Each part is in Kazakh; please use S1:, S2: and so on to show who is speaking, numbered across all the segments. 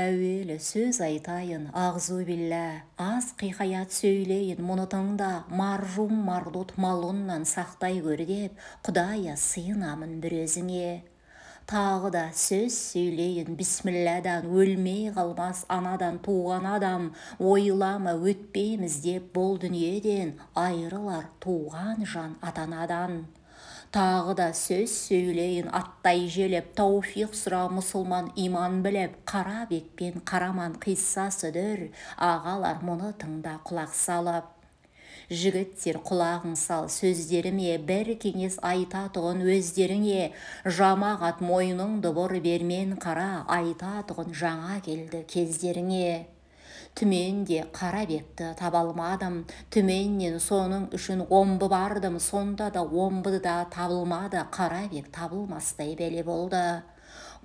S1: әуелі сөз айтайын ағзу біллә аз қиқаят сөйлейін мұны тыңда маржум мардут малуннан сақтай көр деп құдая сыйынамын бір өзіңе тағы да сөз сөйлейін бісмілләдан өлмей қалмас анадан туған адам ойлама өтпейміз деп бұл дүниеден айырылар туған жан атанадан тағы да сөз сөйлейін аттай желеп тауфиқ сұра мұсылман иман білеп қара бекпен қараман қиссасы дүр, ағалар мұны тыңда құлақ салып жігіттер құлағың сал сөздеріме бір кеңес айтатұғын өздеріңе жамағат мойныңды бұр бермен қара айтатұғын жаңа келді кездеріңе түмен де қара бетті таба алмадым түменнен соның үшін омбы бардым сонда да омбыда да табылмады қара бет табылмастай бәле болды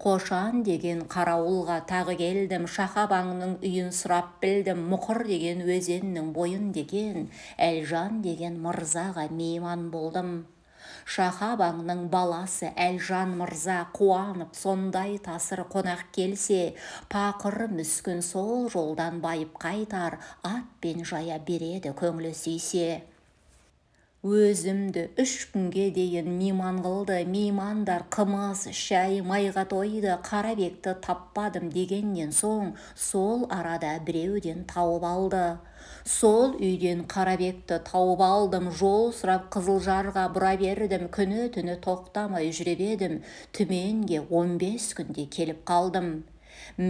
S1: қошан деген қарауылға тағы келдім шахабаңның үйін сұрап білдім мұқыр деген өзеннің бойын деген әлжан деген мырзаға мейман болдым Шахабаңның баласы әлжан мырза қуанып сондай тасыр қонақ келсе пақыр мүскін сол жолдан байып қайтар атпен жая береді көңілі сүйсе өзімді үш күнге дейін мейман қылды меймандар қымыз шай майға тойды қарабекті таппадым дегеннен соң сол арада біреуден тауып алды сол үйден қарабекті тауып алдым жол сұрап қызылжарға бұра бердім күні түні тоқтамай жүріп едім түменге он күнде келіп қалдым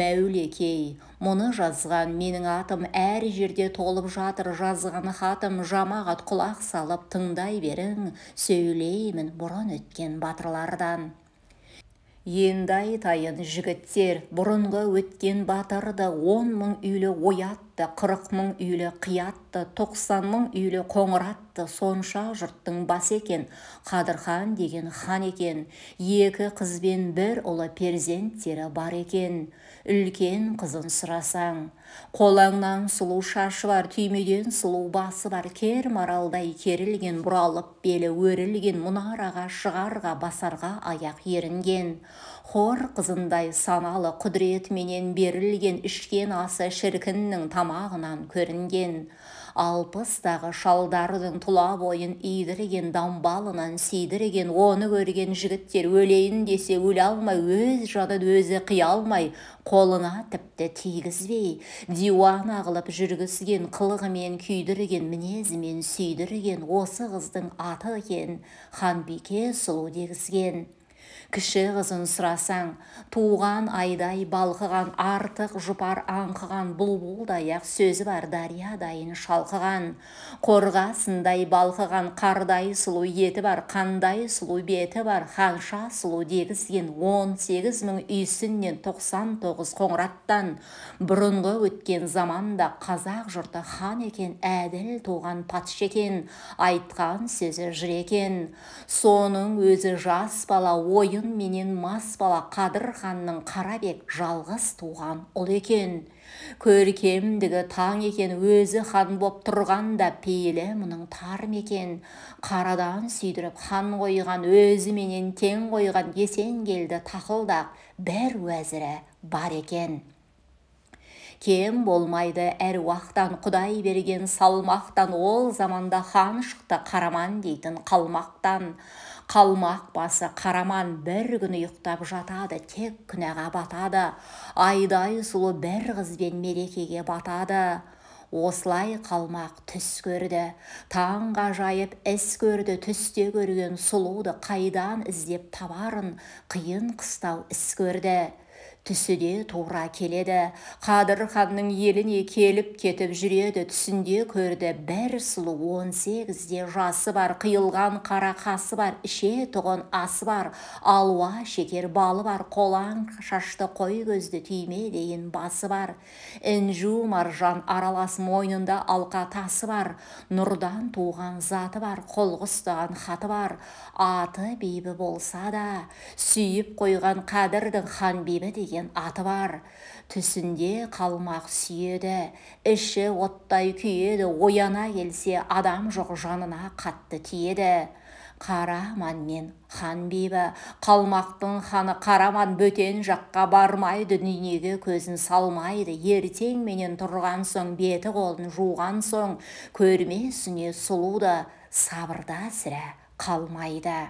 S1: мәулекей мұны жазған менің атым әр жерде толып жатыр жазған хатым жамағат құлақ салып тыңдай берің сөйлеймін бұрын өткен батырлардан енді айтайын жігіттер бұрынғы өткен батырды он мың үйлі оятты қырық мың үйлі қиятты тоқсан мың үйлі қоңыратты сонша жұрттың басы екен қадырхан деген хан екен екі қызбен бір ұлы перзенттері бар екен үлкен қызын сұрасаң қолаңнан сұлу шашы бар түймеден сұлу басы бар кер маралдай керілген бұралып белі өрілген мұнараға шығарға басарға аяқ ерінген хор қызындай саналы құдіретменен берілген ішкен асы шіркіннің тамағынан көрінген алпыстағы шалдардың тұла бойын идіреген дамбалынан сидіреген оны көрген жігіттер өлейін десе өле алмай өз жанын өзі қия алмай қолына тіпті тигізбей диуана қылып жүргізген қылығымен күйдірген мінезімен сүйдірген осы қыздың аты екен ханбике сұлу дегізген кіші қызын сұрасаң туған айдай балқыған артық жұпар аңқыған бұлбұлдай ақ сөзі бар дариядайын шалқыған қорғасындай балқыған қардай сұлу еті бар қандай сұлу беті бар ханша сұлу дегізген он сегіз мың үйсіннен тоқсан тоғыз қоңыраттан бұрынғы өткен заманда қазақ жұрты хан екен әділ туған патша екен айтқан сөзі жүр екен соның өзі жас бала ойын менен мас бала қадыр ханның қарабек жалғыз туған ұл екен көркемдігі таң екен өзі хан боп тұрғанда пейілі мұның тар екен қарадан сүйдіріп хан қойған өзіменен тең қойған есен келді тақылдақ бір уәзірі бар екен кем болмайды әр уақтан құдай берген салмақтан ол заманда хан шықты қараман дейтін қалмақтан қалмақ басы қараман бір күні ұйықтап жатады тек күнәға батады айдай сұлу бір қызбен мерекеге батады осылай қалмақ түс көрді таңға жайып іс көрді түсте көрген сұлуды қайдан іздеп табарын қиын қыстау іс көрді түсіде де тура келеді қадыр ханның еліне келіп кетіп жүреді түсінде көрді бір сұлу он сегізде жасы бар қиылған қара қасы бар іше тұғын асы бар алуа шекер балы бар қолаң шашты қой көзді түйме дейін басы бар інжу маржан аралас мойнында алқа тасы бар нұрдан туған заты бар қолғы ұстаған хаты бар аты бибі болса да сүйіп қойған қадірдің хан деген деген аты бар түсінде қалмақ сүйеді іші оттай күйеді ояна келсе адам жоқ жанына қатты тиеді қараман мен хан қалмақтың ханы қараман бөтен жаққа бармайды дүниеге көзін салмайды ертең менен тұрған соң беті қолын жуған соң көрмесіне сұлуды, сабырда сірә қалмайды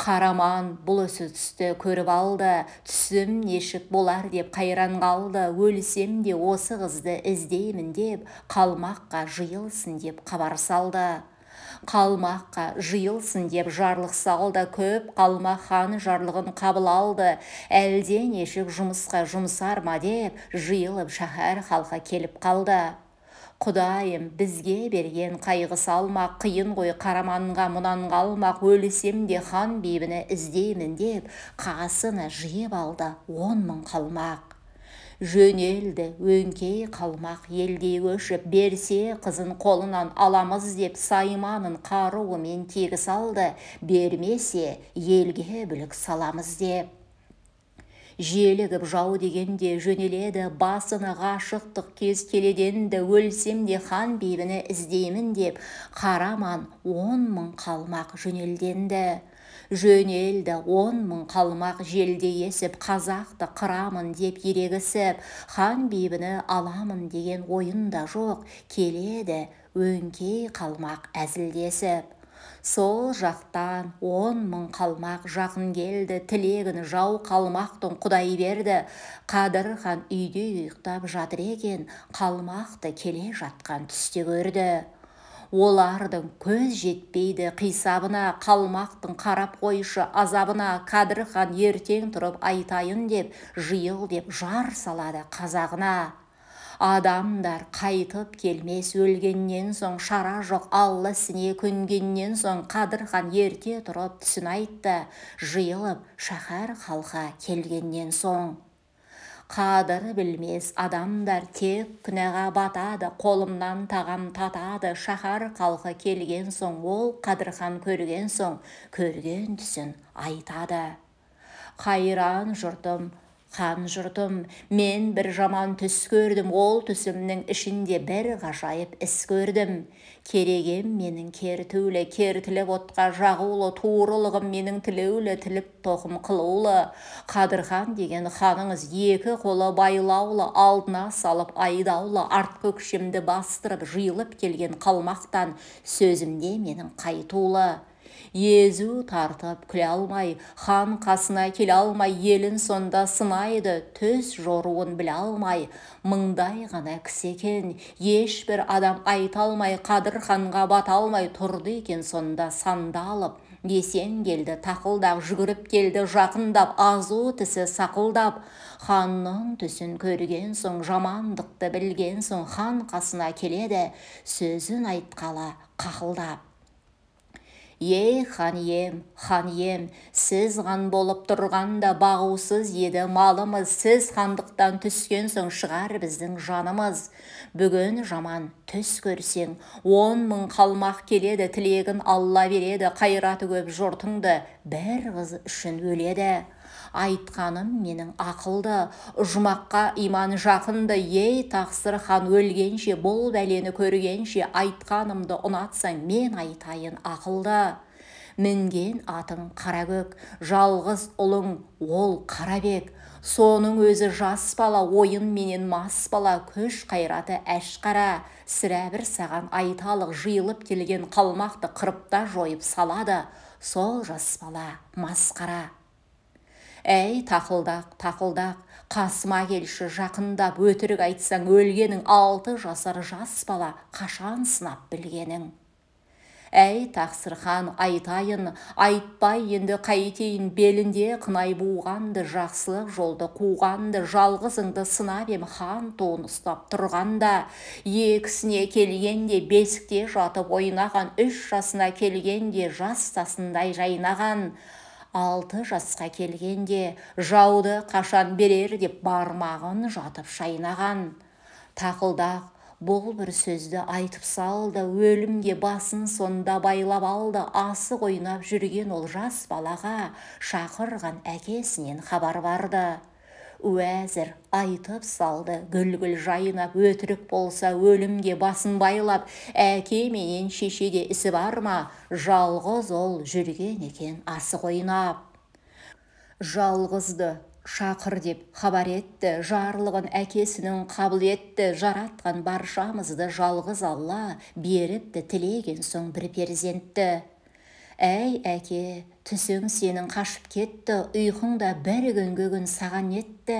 S1: қараман бұл осы түсті көріп алды түсім нешік болар деп қайран қалды өлсем де осы қызды іздеймін деп қалмаққа жиылсын деп хабар салды қалмаққа жиылсын деп жарлық салды көп қалмақ хан жарлығын қабыл алды әлденешік жұмысқа жұмсар ма деп жиылып шаһар халқы келіп қалды құдайым бізге берген қайғы салмақ қиын ғой қараманға мұнан қалмақ өлісем де хан бибіні іздеймін деп қасына жиып алды он мың қалмақ жөнелді өңкей қалмақ елдей өшіп, берсе қызын қолынан аламыз деп сайманын қаруымен тегі салды, бермесе елге бүлік саламыз деп желігіп жау дегенде жөнеледі басына ғашықтық кез келеден де өлсем де хан бибіні іздеймін деп қараман он мың қалмақ жөнелденді жөнелді он мың қалмақ желде есіп қазақты қырамын деп ерегісіп хан бибіні аламын деген ойында жоқ келеді өңкей қалмақ әзілдесіп сол жақтан он мың қалмақ жақын келді тілегін жау қалмақтың құдай берді қадыр хан үйде ұйықтап жатыр екен қалмақты келе жатқан түсте көрді олардың көз жетпейді қисабына қалмақтың қарап қойшы азабына қадыр хан ертең тұрып айтайын деп жиыл деп жар салады қазағына адамдар қайтып келмес өлгеннен соң шара жоқ алла ісіне көнгеннен соң қадыр хан ерте тұрып түсін айтты жиылып шаһар халқы келгеннен соң Қадыр білмес адамдар тек күнәға батады қолымнан тағам татады шаһар халқы келген соң ол қадырхан көрген соң көрген түсін айтады қайран жұртым хан жұртым мен бір жаман түс көрдім ол түсімнің ішінде бір ғажайып іс көрдім керегем менің кер кертіліп кер отқа жағулы туырылығым менің тілеулі тіліп тоқым қылулы қадырхан деген ханыңыз екі қолы байлаулы алдына салып айдаулы арт көкшемді бастырып жиылып келген қалмақтан сөзімде менің қайтулы езу тартып күле алмай хан қасына келе алмай елін сонда сынайды төс жоруын біле алмай мыңдай ғана кісі екен ешбір адам айта алмай қадыр ханға бата алмай тұрды екен сонда сандалып есен келді тақылдап жүгіріп келді жақындап азу тісі сақылдап ханның түсін көрген соң жамандықты білген соң хан қасына келеді сөзін айтқала қақылдап е хан ием хан ием сіз ған болып тұрғанда бағусыз еді малымыз сіз хандықтан түскен соң шығар біздің жанымыз бүгін жаман түс көрсең он мың қалмақ келеді тілегін алла береді қайраты көп жұртыңды бір қыз үшін өледі айтқаным менің ақылды жұмаққа иман жақынды ей тақсыр хан өлгенше бұл бәлені көргенше айтқанымды ұнатса мен айтайын ақылды мінген атың қаракөк жалғыз ұлың ол қарабек соның өзі жас бала ойын менен мас бала күш қайраты әшқара сірә бір саған айталық жиылып келген қалмақты қырып жойып салады сол жас бала масқара әй тақылдақ тақылдақ қасыма келші жақындап өтірік айтсаң өлгенің алты жасар жас бала қашан сынап білгенің әй тақсырхан айтайын айтпай енді қайтейін белінде қынай буғанды жақсылық жолды қуғанды жалғызыңды сынап ем хан туын ұстап тұрғанда екісіне келгенде бесікте жатып ойнаған үш жасына келгенде жас тасындай жайнаған алты жасқа келгенде жауды қашан берер деп бармағын жатып шайнаған тақылдақ бұл бір сөзді айтып салды, өлімге басын сонда байлап алды, асы асық ойнап жүрген ол жас балаға шақырған әкесінен хабар барды уәзір айтып салды гүл гүл жайнап өтірік болса өлімге басын байлап әке менен шешеде ісі бар ма жалғыз ол жүрген екен асы ойнап жалғызды шақыр деп хабар етті жарлығын әкесінің қабыл етті жаратқан баршамызды жалғыз алла беріпті тілеген соң бір перзентті әй әке түсің сенің қашып кетті ұйқың да бір күнгі күн саған етті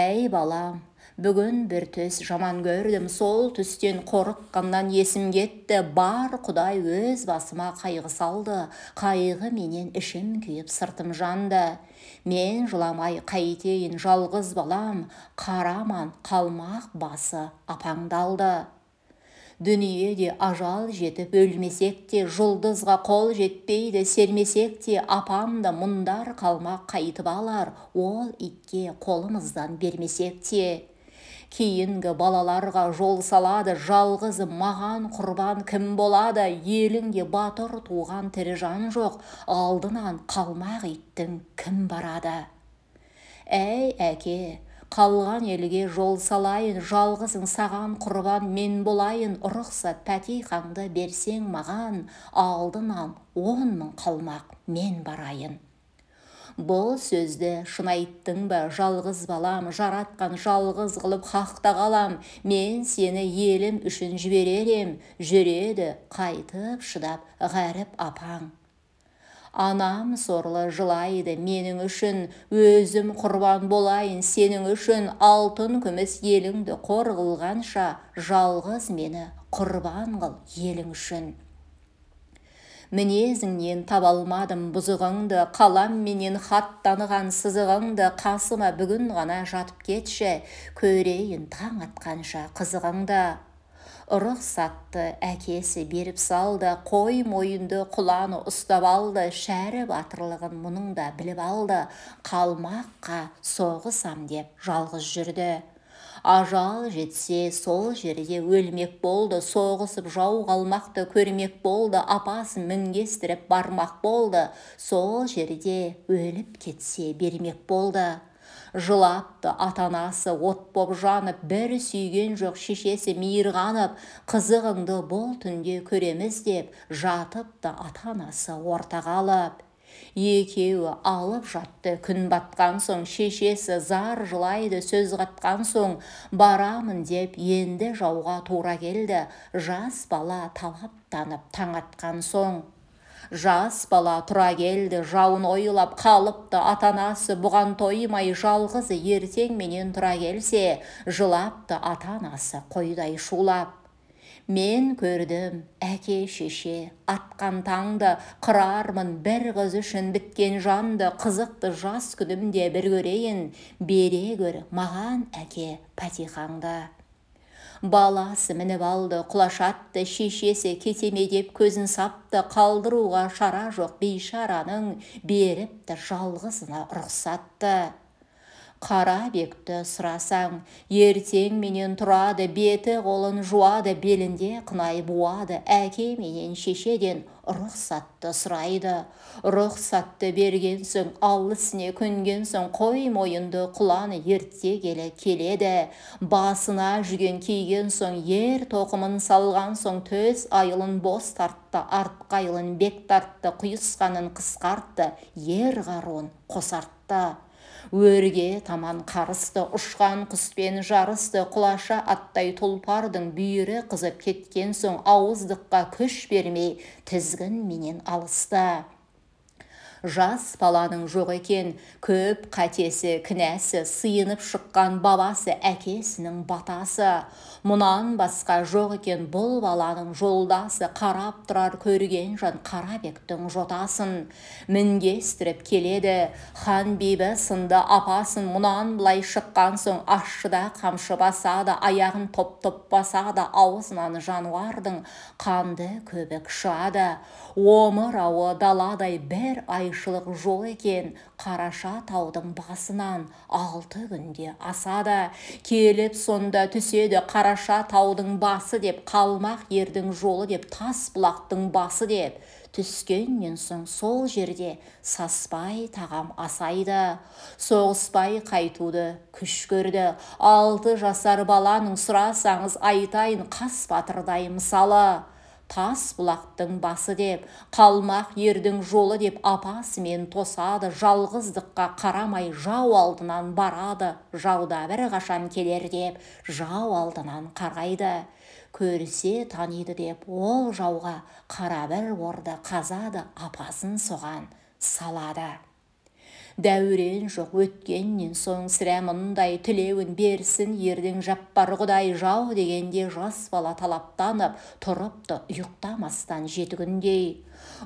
S1: әй балам бүгін бір түс жаман көрдім сол түстен қорыққаннан есім кетті бар құдай өз басыма қайғы салды қайғы менен ішім күйіп сыртым жанды мен жыламай қайтейін жалғыз балам қараман қалмақ басы апаңдалды Дүниеде ажал жетіп өлмесек те жұлдызға қол жетпейді сермесек те апам да мұндар қалмақ қайтып алар ол итке қолымыздан бермесек те кейінгі балаларға жол салады жалғыз маған құрбан кім болады еліңде батыр туған тірі жан жоқ алдынан қалмақ иттің кім барады әй әке қалған елге жол салайын жалғызың саған құрбан мен болайын рұқсат пәтихаңды берсең маған алдынан он мың қалмақ мен барайын бұл сөзді шын айттың ба жалғыз балам жаратқан жалғыз қылып хақта қалам мен сені елім үшін жіберер ем жүреді қайтып шыдап ғәріп апаң анам сорлы жылайды менің үшін өзім құрбан болайын сенің үшін алтын күміс еліңді қор қылғанша жалғыз мені құрбан қыл елің үшін мінезіңнен таба алмадым бұзығыңды қаламменен хат таныған сызығыңды қасыма бүгін ғана жатып кетші көрейін таң атқанша қызығыңды рұқсатты әкесі беріп салды қой мойынды құланы ұстап алды шәрі батырлығын мұның да біліп алды қалмаққа соғысам деп жалғыз жүрді ажал жетсе сол жерде өлмек болды соғысып жау қалмақты көрмек болды апасын мінгестіріп бармақ болды сол жерде өліп кетсе бермек болды жылапты ата анасы от боп жанып бір сүйген жоқ шешесі мейірғанып қызығыңды бұл түнде көреміз деп жатыпты ата анасы ортаға алып екеуі алып жатты күн батқан соң шешесі зар жылайды сөз қатқан соң барамын деп енді жауға тура келді жас бала талаптанып таң атқан соң жас бала тұра келді жауын ойылап, қалыпты атанасы бұған тоймай жалғыз менен тұра келсе жылапты атанасы қойдай шулап мен көрдім әке шеше атқан таңды қырармын бір қыз үшін біткен жанды қызықты жас күнімде бір көрейін бере көр маған әке пәтихаңды баласы мініп алды құлаш атты шешесі кете ме деп көзін сапты қалдыруға шара жоқ бейшараның беріпті жалғызына рұқсатты қара бекті сұрасаң ертең менен тұрады беті қолын жуады белінде қынай буады әке менен шешеден рұқсатты сұрайды рұқсатты берген соң ісіне көнген соң қой мойынды құлан ерте келе келеді басына жүген киген соң ер тоқымын салған соң төс айылын бос тартты артқы айылын бек тартты құйысқанын қысқартты ер қаруын қосартты өрге таман қарысты ұшқан құспен жарысты құлаша аттай тұлпардың бүйірі қызып кеткен соң ауыздыққа күш бермей тізгін менен алысты жас баланың жоқ екен көп қатесі кінәсі сыйынып шыққан бабасы әкесінің батасы мұнан басқа жоқ екен бұл баланың жолдасы қарап тұрар көрген жан қарабектің жотасын мінгестіріп келеді хан бибі сынды апасын мұнан былай шыққан соң ащыда қамшы басады аяғын топ топ басады аузынан жануардың қанды көбік шығады омырауы даладай бір айшылық жол екен қараша таудың басынан алты күнде асады келіп сонда түседі қара қараша таудың басы деп қалмақ ердің жолы деп тас бұлақтың басы деп түскеннен соң сол жерде саспай тағам асайды соғыспай қайтуды күш көрді алты жасар баланың сұрасаңыз айтайын қас батырдай мысалы тас бұлақтың басы деп қалмақ ердің жолы деп апасымен тосады жалғыздыққа қарамай жау алдынан барады жауда бір қашан келер деп жау алдынан қарайды көрсе таниды деп ол жауға қара бір орды қазады апасын соған салады дәурен жоқ өткеннен соң сірә мұндай тілеуін берсін ердің жаппар құдай жау дегенде жас бала талаптанып тұрыпты ұйықтамастан жеті күндей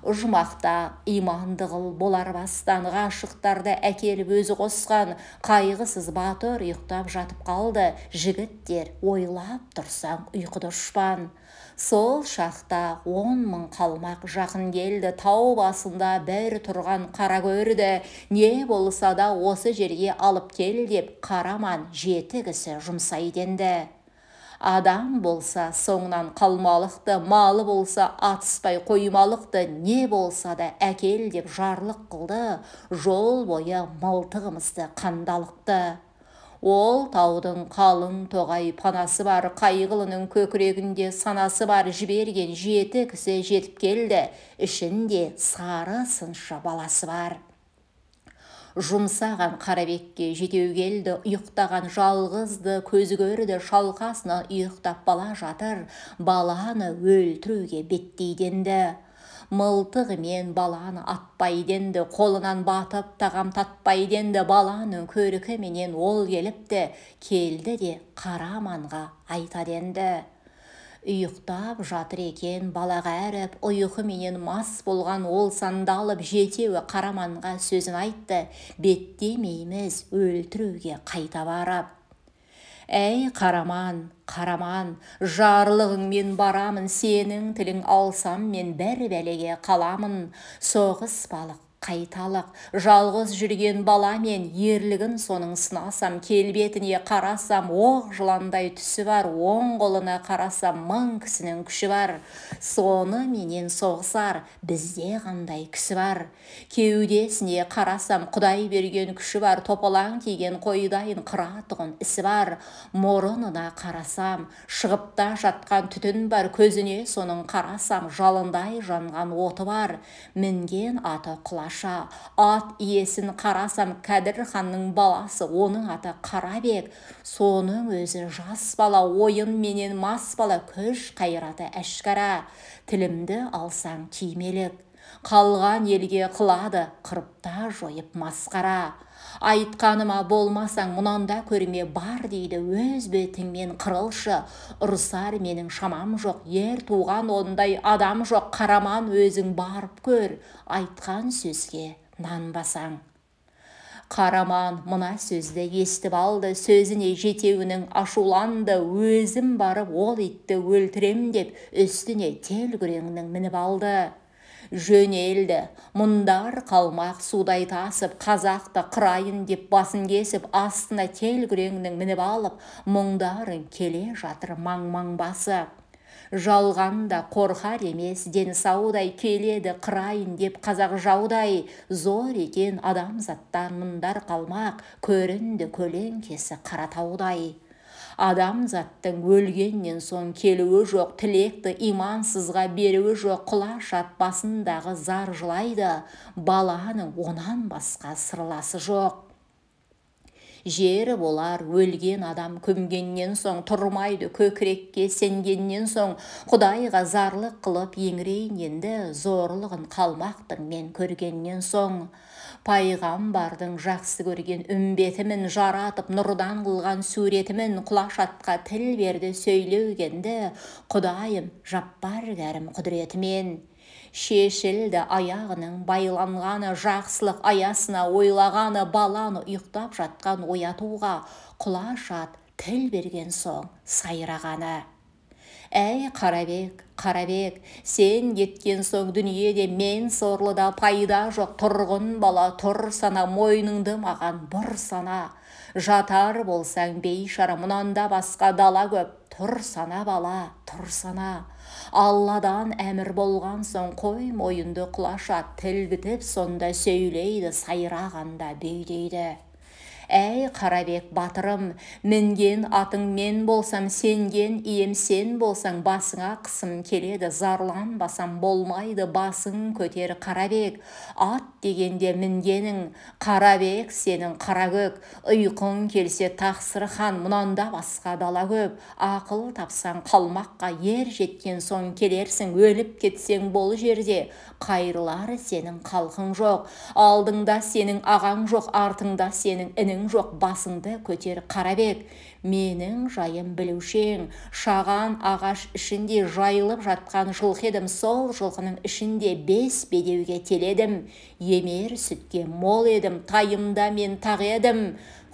S1: имандығыл иманды қыл болар бастан ғашықтарды әкеліп өзі қосқан қайғысыз батыр ұйықтап жатып қалды жігіттер ойлап тұрсаң ұйқыда ұшпан сол шақта он мың қалмақ жақын келді тау басында бір тұрған қара көрді, не болса да осы жерге алып кел деп қараман жеті кісі жұмсай денді адам болса соңынан қалмалықты малы болса атыспай қоймалықты не болса да әкел деп жарлық қылды жол бойы мылтығымызды қандалықты ол таудың қалың тоғай панасы бар қайғылының көкірегінде санасы бар жіберген жеті кісі жетіп келді ішінде сары сыншы баласы бар жұмсаған қарабекке жетеу келді ұйықтаған жалғызды көзі көрді шалқасынан ұйықтап бала жатыр баланы өлтіруге беттейденді мен баланы атпай де қолынан батып тағам татпай де баланың менен ол келіпті келді де қараманға айта денді ұйықтап жатыр екен балаға әріп ұйқыменен мас болған ол сандалып жетеуі қараманға сөзін айтты беттемейміз өлтіруге қайта барып әй қараман қараман жарлығыңмен барамын сенің тілің алсам мен бір бәлеге қаламын соғыс балық қайталық жалғыз жүрген бала мен ерлігін соның сынасам келбетіне қарасам оқ жыландай түсі бар оң қолына қарасам мың кісінің күші бар соны менен соғысар бізде қандай кісі бар кеудесіне қарасам құдай берген күші бар топалаң тиген қойдайын қыратұғын ісі бар мұрынына қарасам шығыпта жатқан түтін бар көзіне соның қарасам жалындай жанған оты бар мінген аты құлаш ат иесін қарасам кәдір ханның баласы оның аты қарабек соның өзі жас бала ойын менен мас бала күш қайраты әшкара тілімді алсаң тимелік қалған елге қылады қырыпта жойып масқара айтқаныма болмасаң мұнанда көрме бар дейді өз бетіңмен қырылшы ұрсар менің шамам жоқ ер туған ондай адам жоқ қараман өзің барып көр айтқан сөзге нанбасаң қараман мына сөзді естіп алды сөзіне жетеуінің ашуланды өзім барып ол итті өлтірем деп үстіне тел күреңнің мініп алды жөнелді мұндар қалмақ судай тасып қазақты қырайын деп басын кесіп астына телкүреңнің мініп алып мұңдарың келе жатыр маң маң басып. Жалғанда қорқар емес дені саудай келеді қырайын деп қазақ жаудай зор екен адамзаттан мұндар қалмақ көрінді көлеңкесі қаратаудай адам заттың өлгеннен соң келуі жоқ тілекті имансызға беруі жоқ құлаш атпасындағы зар жылайды баланың онан басқа сырласы жоқ жері болар өлген адам көмгеннен соң тұрмайды көкірекке сенгеннен соң құдайға зарлық қылып еңірейін енді зорлығын қалмақтың мен көргеннен соң пайғамбардың жақсы көрген үмбетімін жаратып нұрдан қылған суретімін құлаш атқа тіл берді сөйлеугенді құдайым жаппар кәрім құдіретімен шешілді аяғының байланғаны жақсылық аясына ойлағаны баланы ұйықтап жатқан оятуға құлаш ат тіл берген соң сайрағаны әй қарабек қарабек сен кеткен соң дүниеде мен сорлыда пайда жоқ тұрғын бала тұр сана мойныңды маған бұр сана жатар болсаң бейшара мұнан да басқа дала көп тұр сана бала тұр сана алладан әмір болған соң қой мойынды құлаша тіл бітіп сонда сөйлейді сайрағанда бүйдейді әй қарабек батырым мінген атың мен болсам сенген ием сен болсаң басыңа қысым келеді зарлан басам болмайды басың көтер қарабек ат дегенде мінгенің қарабек сенің қаракөк ұйқың келсе тақсыр хан мұнанда басқа дала көп ақыл тапсаң қалмаққа ер жеткен соң келерсің өліп кетсең бұл жерде қайырлар сенің халқың жоқ алдыңда сенің ағаң жоқ артыңда сенің інің жоқ басыңды көтер қарабек менің жайым білушең шаған ағаш ішінде жайылып жатқан жылқы едім сол жылқының ішінде бес бедеуге теледім емер сүтке мол едім тайымда мен тақ едім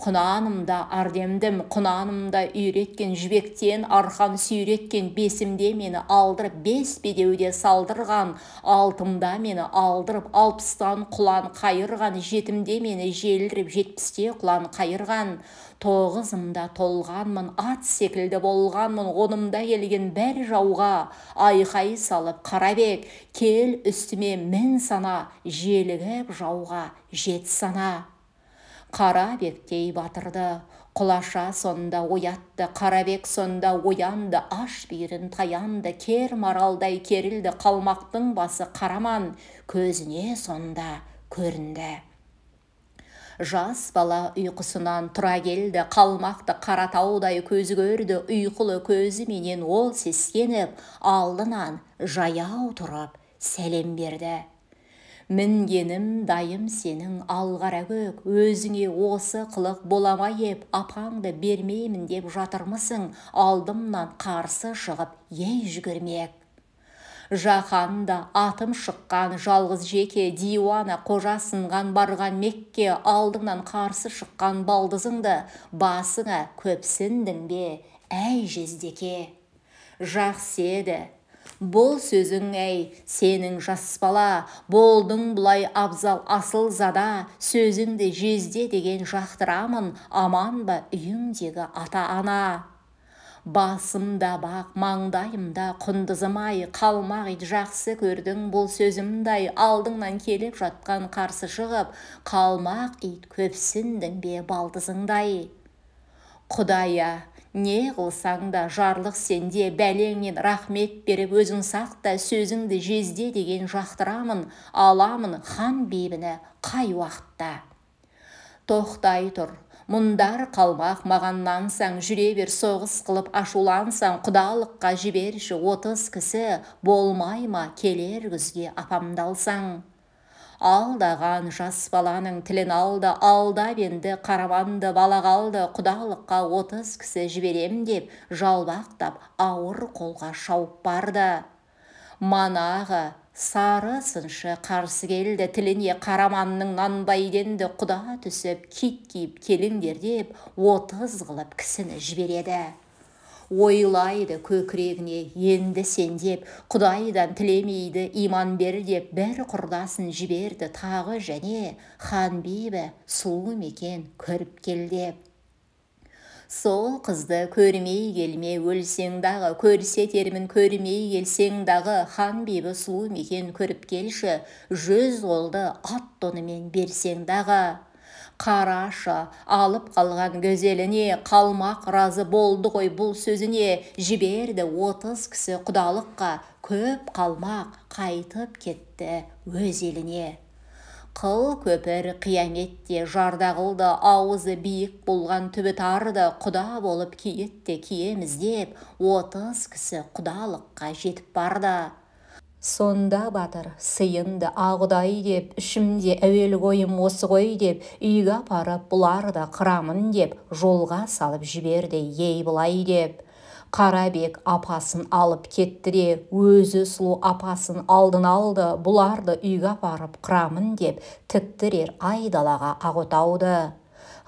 S1: құнанымда ардемдім құнанымда үйреткен жібектен арқан сүйреткен бесімде мені алдырып бес бедеуде салдырған алтымда мені алдырып алпыстан құлан қайырған жетімде мені желдіріп жетпісте құлан қайырған тоғызымда толғанмын ат секілді болғанмын онымда келген бәр жауға айқай салып қарабек кел үстіме мін сана желігіп жауға жет сана қара бектей батырды құлаша сонда оятты қарабек сонда оянды аш бүйірін таянды кер маралдай керілді қалмақтың басы қараман көзіне сонда көрінді жас бала ұйқысынан тұра келді қалмақты қаратаудай көзі көрді ұйқылы көзіменен ол сескеніп алдынан жаяу тұрып сәлем берді мінгенім дайым сенің ал қаракөк өзіңе осы қылық бола еп апаңды бермеймін деп жатырмысың алдымнан қарсы шығып ей жүгірмек жаһанда атым шыққан жалғыз жеке диуана қожасынған барған мекке алдыңнан қарсы шыққан балдызыңды басыңа көпсіндің бе әй жездеке жақсы еді бұл сөзің әй сенің жас бала болдың бұлай абзал асыл зада сөзіңді жезде деген жақтырамын аман ба үйіңдегі ата ана басымда бақ маңдайымда құндызым ай қалмақ жақсы көрдің бұл сөзімді алдыңнан келіп жатқан қарсы шығып қалмақ ит көпсіндің бе балдызыңдай құдая не қылсаң да жарлық сенде бәлеңнен рахмет беріп өзің сақта сөзіңді жезде деген жақтырамын аламын хан бейбіні қай уақытта тоқтай тұр мұндар қалмақ маған нансаң жүре бер соғыс қылып ашулансаң құдалыққа жіберші отыз кісі болмай ма келер күзге апамдалсаң алдаған жас баланың тілін алды алда енді қарабанды бала қалды құдалыққа отыз кісі жіберем деп жалбақтап ауыр қолға шауып барды манағы сары сыншы қарсы келді тіліне қараманның нанбай денді құда түсіп кит киіп келіңдер деп отыз қылып кісіні жібереді ойлайды көкірегіне енді сен деп, құдайдан тілемейді иман бер деп бір құрдасын жіберді тағы және хан бибі сұлу мекен көріп кел деп сол қызды көрмей келме өлсең дағы көрсетермін көрмей келсең дағы хан бибі сұлу мекен көріп келші жүз қолды ат тонымен берсең дағы қарашы алып қалған гөзеліне қалмақ разы болды ғой бұл сөзіне жіберді отыз кісі құдалыққа көп қалмақ қайтып кетті өз еліне қыл көпір қияметте жарда қылды аузы биік болған түбі тарды құда болып киетте киеміз деп отыз кісі құдалыққа жетіп барды сонда батыр сыйынды ағұдай деп ішімде әуелгі ойым осы ғой деп үйге апарып бұларды қырамын деп жолға салып жіберді ей былай деп қарабек апасын алып кетті де өзі сұлу апасын алдын алды бұларды үйге апарып қырамын деп тіктірер айдалаға ағытауды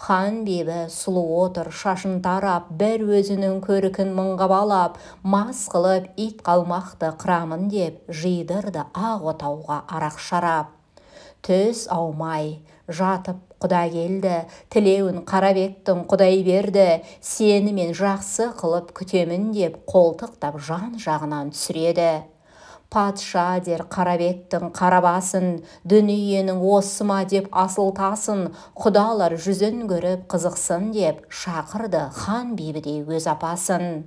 S1: хан бебі сұлу отыр шашын тарап бір өзінің көркін мыңға балап мас қылып ит қалмақты қырамын деп жидырды ақ отауға арақ шарап түс аумай жатып құда келді тілеуін қарабектің құдай берді сені мен жақсы қылып күтемін деп қолтықтап жан жағынан түсіреді патша дер қарабектің қарабасын дүниенің осы ма деп асыл тасын құдалар жүзін көріп қызықсын деп шақырды хан бибідей өз апасын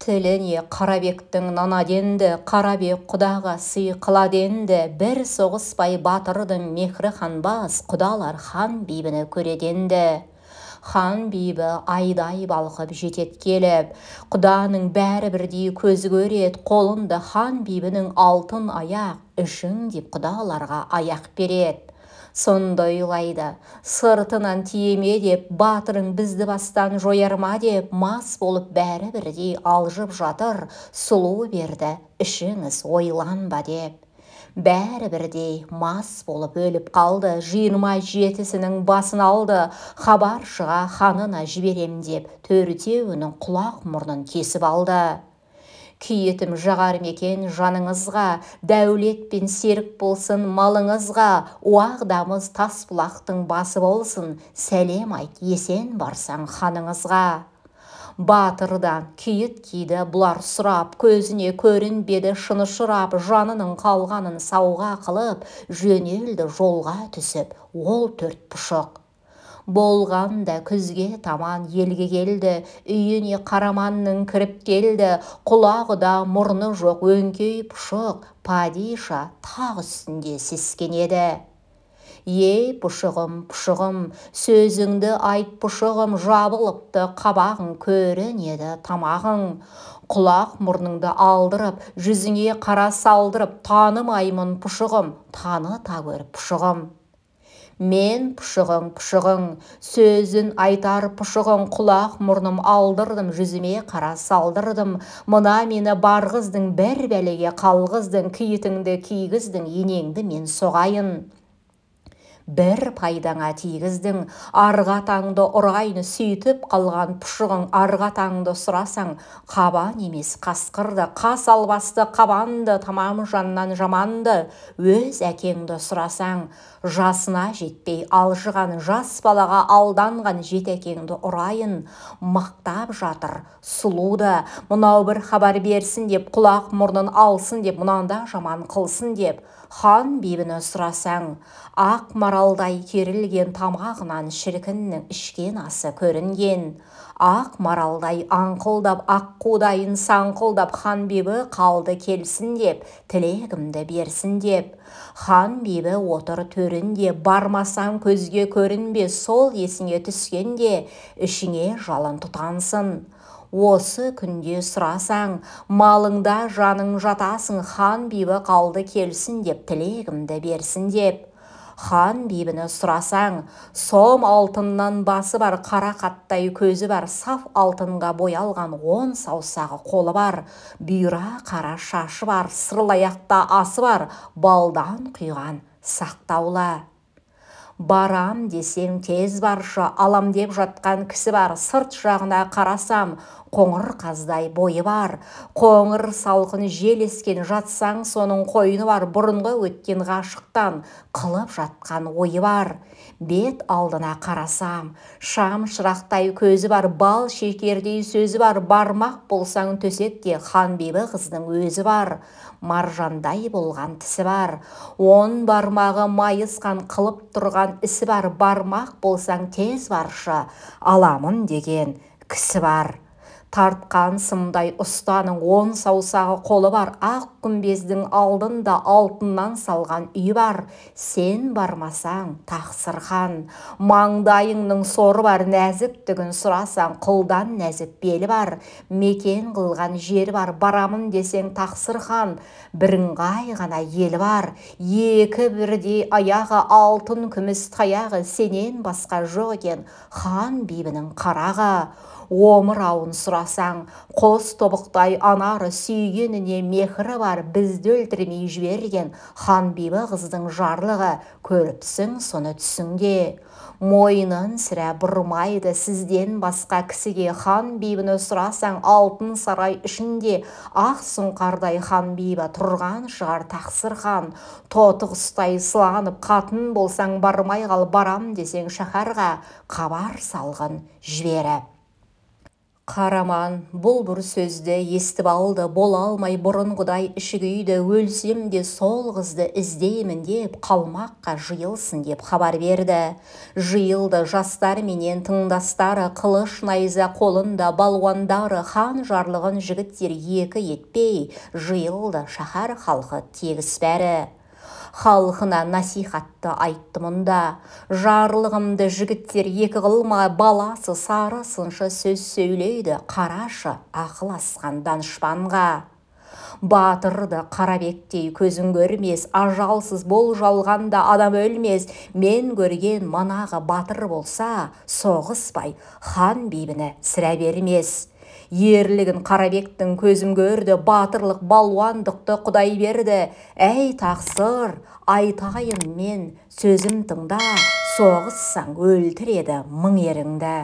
S1: тіліне қарабектің нанаденді қарабек құдаға сый қылады енді бір соғыспай батырдың мехрі ханбас құдалар хан бибіні көреденді хан бибі айдай балқып жетет келіп құданың бәрі бірдей көзі көрет қолында хан бибінің алтын аяқ ішің деп құдаларға аяқ береді сонда ойлайды. сыртынан тиеме деп батырың бізді бастан жоярма деп мас болып бәрі бірдей алжып жатыр сұлу берді ішіңіз ойланба деп бәрі бірдей мас болып өліп қалды жиырма жетісінің басын алды хабаршыға ханына жіберем деп төртеуінің құлақ мұрнын кесіп алды күйетім жағар мекен жаныңызға дәулет пен серік болсын малыңызға уағдамыз тасбұлақтың басы болсын сәлем айт есен барсаң ханыңызға батырда киіт киді бұлар сұрап көзіне көрінбеді шынышырап жанының қалғанын сауға қылып жөнелді жолға түсіп ол төрт пұшық болған да күзге таман елге келді үйіне қараманның кіріп келді құлағы да мұрны жоқ өңкей пұшық падиша тақ үстінде сескенеді е пұшығым пұшығым сөзіңді айт пұшығым жабылыпты қабағың көрінеді тамағың құлақ мұрныңды алдырып жүзіңе қара салдырып танымаймын пұшығым таныта көр пұшығым мен пұшығым, пұшығың сөзін айтар пұшығың құлақ мұрным алдырдым жүзіме қара салдырдым мына мені барғыздың бір бәлеге қалғыздың киітіңді кигіздің енеңді мен соғайын бір пайдаңа тигіздің арғы атаңды ұрайын сөйтіп қалған пұшығың арғы атаңды сұрасаң қабан емес қасқырды қас албасты қабанды тамам жаннан жаманды өз әкеңді сұрасаң жасына жетпей алжыған жас балаға алданған жет әкеңді ұрайын мақтап жатыр сұлуды мынау бір хабар берсін деп құлақ мұрнын алсын деп мынанда жаман қылсын деп хан бибіні сұрасаң ақ маралдай керілген тамағынан шіркіннің ішкен асы көрінген ақ маралдай аңқылдап аққудайын саңқылдап хан бибі қалды келсін деп тілегімді берсін деп хан бибі отыр төрінде бармасаң көзге көрінбе сол есіңе түскенде ішіңе жалын тұтансын осы күнде сұрасаң малыңда жаның жатасың хан бибі қалды келсін деп тілегімді берсін деп хан бибіні сұрасаң сом алтыннан басы бар қара қаттай көзі бар саф алтынға боялған он саусағы қолы бар бұйра қара шашы бар сырлаяқта асы бар балдан құйған сақтаулы барам десең тез баршы алам деп жатқан кісі бар сырт жағына қарасам қоңыр қаздай бойы бар қоңыр салқын жел ескен жатсаң соның қойны бар бұрынғы өткен ғашықтан қылып жатқан ойы бар бет алдына қарасам шам шырақтай көзі бар бал шекердей сөзі бар бармақ болсаң төсекте ханбибі қыздың өзі бар маржандай болған тісі бар он бармағы майысқан қылып тұрған ісі бар бармақ болсаң тез баршы аламын деген кісі бар тартқан сымдай ұстаның он саусағы қолы бар ақ күмбездің алдында алтыннан салған үй бар сен бармасаң тақсырхан маңдайыңның соры бар нәзіктігін сұрасаң қылдан нәзік белі бар мекен қылған жері бар барамын десең тақсырхан бірыңғай ғана елі бар екі бірдей аяғы алтын күміс таяғы сенен басқа жоқ екен хан бибінің қарағы омырауын сұрасаң қос тобықтай анары сүйгеніне мехірі бар бізді өлтірмей жіберген хан бибі қыздың жарлығы көріпсің соны түсіңде мойнын сірә бұрмайды сізден басқа кісіге хан бибіні сұрасаң алтын сарай ішінде ақ сұңқардай хан бибі тұрған шығар тақсыр хан ұстай сыланып қатын болсаң бармай қал барам десең шаһарға қабар салғын жіберіп қараман бұл бұр сөзді естіп алды бола алмай бұрынғыдай ішігүйді өлсем де сол қызды іздеймін деп қалмаққа жиылсын деп хабар берді жиылды жастар менен тыңдастары қылыш найза қолында балуандары хан жарлығын жігіттер екі етпей жиылды шаһар халқы тегіс бәрі халқына насихатты айтты мұнда жарлығымды жігіттер екі қылма баласы сары сыншы сөз сөйлейді қарашы ақыл асқан данышпанға батырды қарабектей көзің көрмес ажалсыз жалғанда адам өлмес мен көрген манағы батыр болса соғыспай хан бибіні сірә бермес ерлігін қарабектің көзім көрді батырлық балуандықты құдай берді әй тақсыр айтайын мен сөзім тыңда соғыссаң өлтіреді мың еріңді